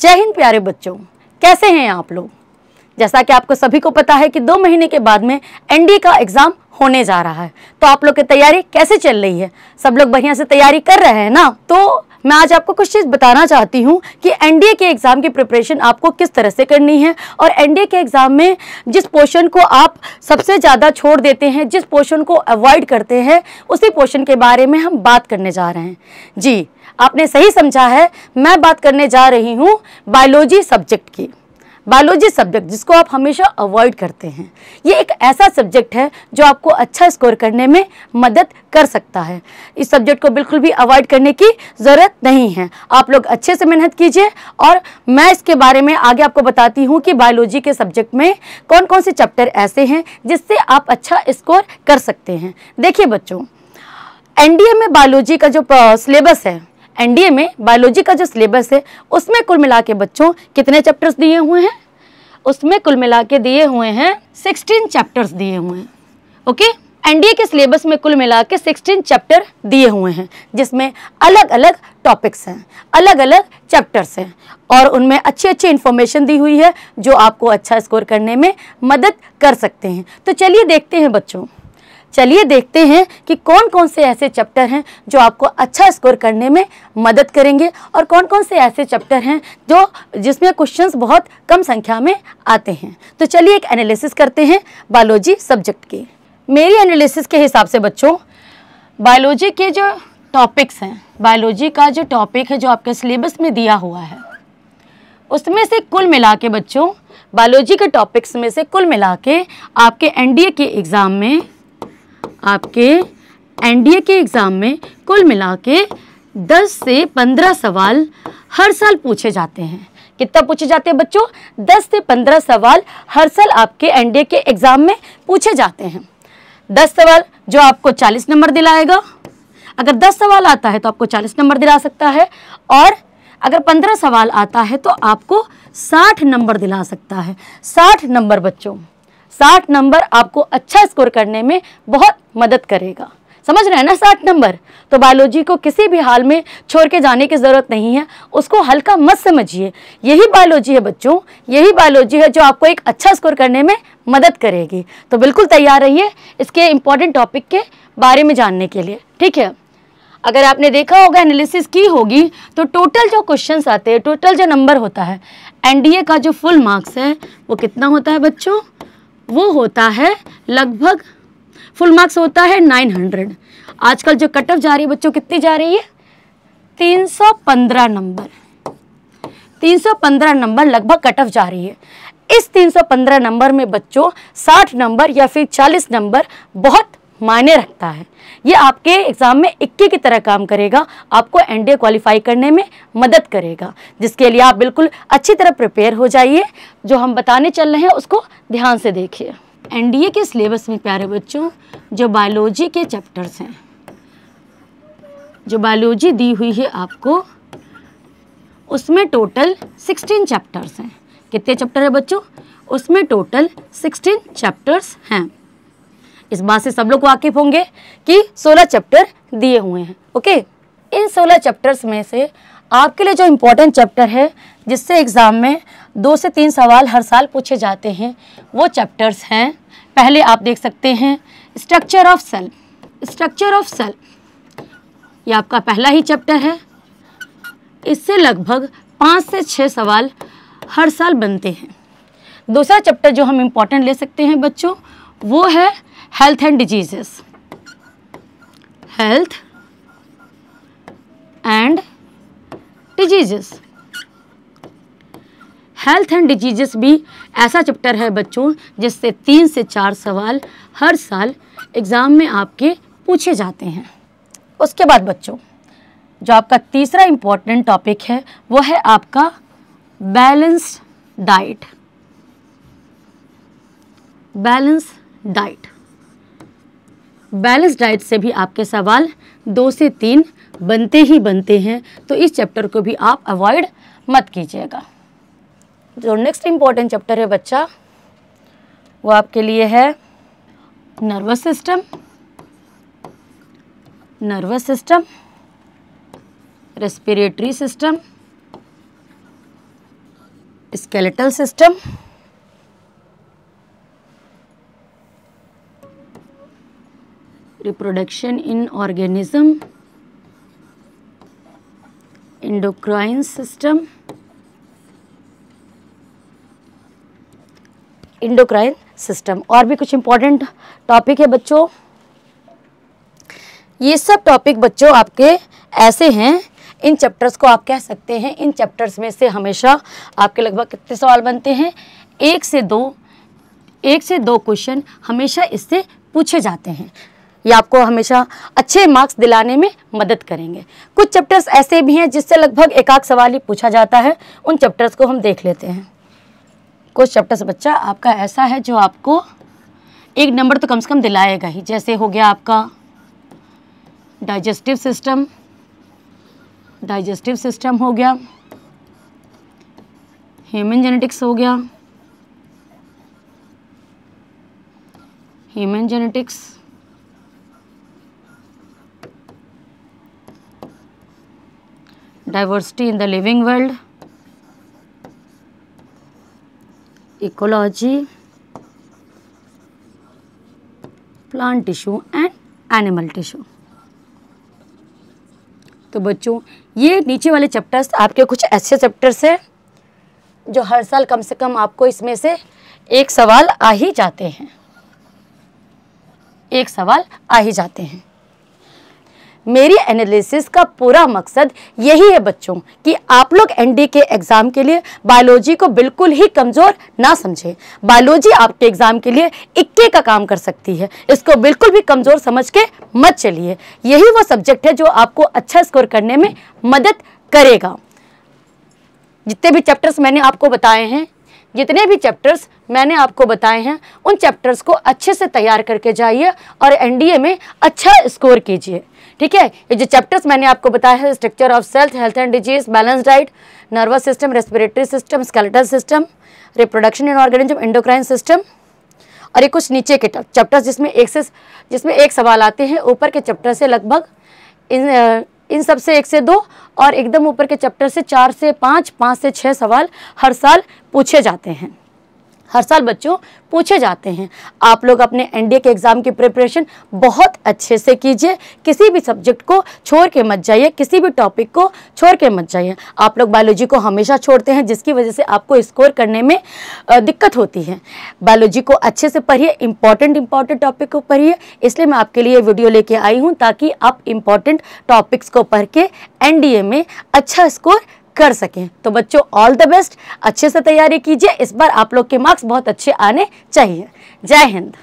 जय हिंद प्यारे बच्चों कैसे हैं आप लोग जैसा कि आपको सभी को पता है कि दो महीने के बाद में एनडीए का एग्ज़ाम होने जा रहा है तो आप लोग की तैयारी कैसे चल रही है सब लोग बढ़िया से तैयारी कर रहे हैं ना तो मैं आज आपको कुछ चीज़ बताना चाहती हूँ कि एनडीए के एग्ज़ाम की प्रिपरेशन आपको किस तरह से करनी है और एनडीए के एग्ज़ाम में जिस पोर्शन को आप सबसे ज़्यादा छोड़ देते हैं जिस पोर्शन को अवॉइड करते हैं उसी पोर्शन के बारे में हम बात करने जा रहे हैं जी आपने सही समझा है मैं बात करने जा रही हूँ बायोलॉजी सब्जेक्ट की बायोलॉजी सब्जेक्ट जिसको आप हमेशा अवॉइड करते हैं ये एक ऐसा सब्जेक्ट है जो आपको अच्छा स्कोर करने में मदद कर सकता है इस सब्जेक्ट को बिल्कुल भी अवॉइड करने की ज़रूरत नहीं है आप लोग अच्छे से मेहनत कीजिए और मैं इसके बारे में आगे आपको बताती हूँ कि बायोलॉजी के सब्जेक्ट में कौन कौन से चैप्टर ऐसे हैं जिससे आप अच्छा स्कोर कर सकते हैं देखिए बच्चों एन में बायोलॉजी का जो सिलेबस है एनडीए में बायोलॉजी का जो सिलेबस है उसमें कुल मिला के बच्चों कितने चैप्टर्स दिए हुए हैं उसमें कुल मिला के दिए हुए हैं सिक्सटीन चैप्टर्स दिए हुए हैं ओके एनडीए के सिलेबस में कुल मिला के सिक्सटीन चैप्टर दिए हुए हैं जिसमें अलग अलग टॉपिक्स हैं अलग अलग चैप्टर्स हैं और उनमें अच्छी अच्छी इन्फॉर्मेशन दी हुई है जो आपको अच्छा स्कोर करने में मदद कर सकते हैं तो चलिए देखते हैं बच्चों चलिए देखते हैं कि कौन कौन से ऐसे चैप्टर हैं जो आपको अच्छा स्कोर करने में मदद करेंगे और कौन कौन से ऐसे चैप्टर हैं जो जिसमें क्वेश्चंस बहुत कम संख्या में आते हैं तो चलिए एक एनालिसिस करते हैं बायोलॉजी सब्जेक्ट की मेरी एनालिसिस के हिसाब से बच्चों बायोलॉजी के जो टॉपिक्स हैं बायोलॉजी का जो टॉपिक है जो आपके सिलेबस में दिया हुआ है उसमें से कुल मिला के बच्चों बायोलॉजी के टॉपिक्स में से कुल मिला के आपके एनडीए के एग्ज़ाम में आपके एनडीए के एग्ज़ाम में कुल मिला के दस से पंद्रह सवाल हर साल पूछे जाते हैं कितना पूछे जाते हैं बच्चों दस से पंद्रह सवाल हर साल आपके एनडीए के एग्ज़ाम में पूछे जाते हैं दस सवाल जो आपको चालीस नंबर दिलाएगा अगर दस सवाल आता है तो आपको चालीस नंबर दिला सकता है और अगर पंद्रह सवाल आता है तो आपको साठ नंबर दिला सकता है साठ नंबर बच्चों साठ नंबर आपको अच्छा स्कोर करने में बहुत मदद करेगा समझ रहे हैं ना साठ नंबर तो बायोलॉजी को किसी भी हाल में छोड़ के जाने की ज़रूरत नहीं है उसको हल्का मत समझिए यही बायोलॉजी है बच्चों यही बायोलॉजी है जो आपको एक अच्छा स्कोर करने में मदद करेगी तो बिल्कुल तैयार रहिए इसके इम्पॉर्टेंट टॉपिक के बारे में जानने के लिए ठीक है अगर आपने देखा होगा एनालिसिस की होगी तो टोटल जो क्वेश्चन आते हैं टोटल जो नंबर होता है एन का जो फुल मार्क्स है वो कितना होता है बच्चों वो होता है लगभग फुल मार्क्स होता है 900 आजकल जो कट ऑफ जा रही है बच्चों कितनी जा रही है 315 नंबर 315 नंबर लगभग कट ऑफ जा रही है इस 315 नंबर में बच्चों 60 नंबर या फिर 40 नंबर बहुत मायने रखता है ये आपके एग्ज़ाम में इक्के की तरह काम करेगा आपको एनडीए क्वालिफाई करने में मदद करेगा जिसके लिए आप बिल्कुल अच्छी तरह प्रिपेयर हो जाइए जो हम बताने चल रहे हैं उसको ध्यान से देखिए एनडीए के सिलेबस में प्यारे बच्चों जो बायोलॉजी के चैप्टर्स हैं जो बायोलॉजी दी हुई है आपको उसमें टोटल सिक्सटीन चैप्टर्स हैं कितने चैप्टर है बच्चों उसमें टोटल सिक्सटीन चैप्टर्स हैं इस बात से सब लोग वाकिफ होंगे कि 16 चैप्टर दिए हुए हैं ओके इन 16 चैप्टर्स में से आपके लिए जो इम्पोर्टेंट चैप्टर है जिससे एग्ज़ाम में दो से तीन सवाल हर साल पूछे जाते हैं वो चैप्टर्स हैं पहले आप देख सकते हैं structure of cell structure of cell ये आपका पहला ही चैप्टर है इससे लगभग पाँच से छः सवाल हर साल बनते हैं दूसरा चैप्टर जो हम इम्पोर्टेंट ले सकते हैं बच्चों वो है health and diseases health and diseases health and diseases भी ऐसा चैप्टर है बच्चों जिससे तीन से चार सवाल हर साल एग्ज़ाम में आपके पूछे जाते हैं उसके बाद बच्चों जो आपका तीसरा इम्पॉर्टेंट टॉपिक है वो है आपका balanced diet balance diet balance diet से भी आपके सवाल दो से तीन बनते ही बनते हैं तो इस चैप्टर को भी आप अवॉइड मत कीजिएगा जो नेक्स्ट इम्पॉर्टेंट चैप्टर है बच्चा वो आपके लिए है nervous system nervous system respiratory system skeletal system reproduction in organism endocrine system endocrine system और भी कुछ इंपॉर्टेंट टॉपिक है बच्चों ये सब टॉपिक बच्चों आपके ऐसे हैं इन चैप्टर्स को आप कह सकते हैं इन चैप्टर्स में से हमेशा आपके लगभग कितने सवाल बनते हैं एक से दो एक से दो क्वेश्चन हमेशा इससे पूछे जाते हैं ये आपको हमेशा अच्छे मार्क्स दिलाने में मदद करेंगे कुछ चैप्टर्स ऐसे भी हैं जिससे लगभग एकाक सवाल ही पूछा जाता है उन चैप्टर्स को हम देख लेते हैं कुछ चैप्टर्स बच्चा आपका ऐसा है जो आपको एक नंबर तो कम से कम दिलाएगा ही जैसे हो गया आपका डाइजेस्टिव सिस्टम डाइजेस्टिव सिस्टम हो गया ह्यूमन जेनेटिक्स हो गया human genetics diversity in the living world ecology plant tissue and animal tissue तो बच्चों ये नीचे वाले चैप्टर्स आपके कुछ ऐसे चैप्टर्स हैं जो हर साल कम से कम आपको इसमें से एक सवाल आ ही जाते हैं एक सवाल आ ही जाते हैं मेरी एनालिसिस का पूरा मकसद यही है बच्चों कि आप लोग एनडी के एग्ज़ाम के लिए बायोलॉजी को बिल्कुल ही कमज़ोर ना समझें बायोलॉजी आपके एग्ज़ाम के लिए इक्के का काम कर सकती है इसको बिल्कुल भी कमज़ोर समझ के मत चलिए यही वो सब्जेक्ट है जो आपको अच्छा स्कोर करने में मदद करेगा जितने भी चैप्टर्स मैंने आपको बताए हैं जितने भी चैप्टर्स मैंने आपको बताए हैं उन चैप्टर्स को अच्छे से तैयार करके जाइए और एनडीए में अच्छा स्कोर कीजिए ठीक है ये जो चैप्टर्स मैंने आपको बताया है structure of cells health and disease balance diet nervous system respiratory system skeletal system reproduction in organism endocrine system और ये कुछ नीचे के चैप्टर्स जिसमें एक से जिसमें एक सवाल आते हैं ऊपर के चैप्टर से लगभग इन इन सब से एक से दो और एकदम ऊपर के चैप्टर से चार से पाँच पाँच से छः सवाल हर साल पूछे जाते हैं हर साल बच्चों पूछे जाते हैं आप लोग अपने एनडीए के एग्ज़ाम की प्रिपरेशन बहुत अच्छे से कीजिए किसी भी सब्जेक्ट को छोड़ के मत जाइए किसी भी टॉपिक को छोड़ के मत जाइए आप लोग बायोलॉजी को हमेशा छोड़ते हैं जिसकी वजह से आपको स्कोर करने में दिक्कत होती है बायोलॉजी को अच्छे से पढ़िए इंपॉर्टेंट इंपॉर्टेंट टॉपिक को पढ़िए इसलिए मैं आपके लिए वीडियो लेके आई हूँ ताकि आप इंपॉर्टेंट टॉपिक्स को पढ़ के एन में अच्छा स्कोर कर सकें तो बच्चों ऑल द बेस्ट अच्छे से तैयारी कीजिए इस बार आप लोग के मार्क्स बहुत अच्छे आने चाहिए जय हिंद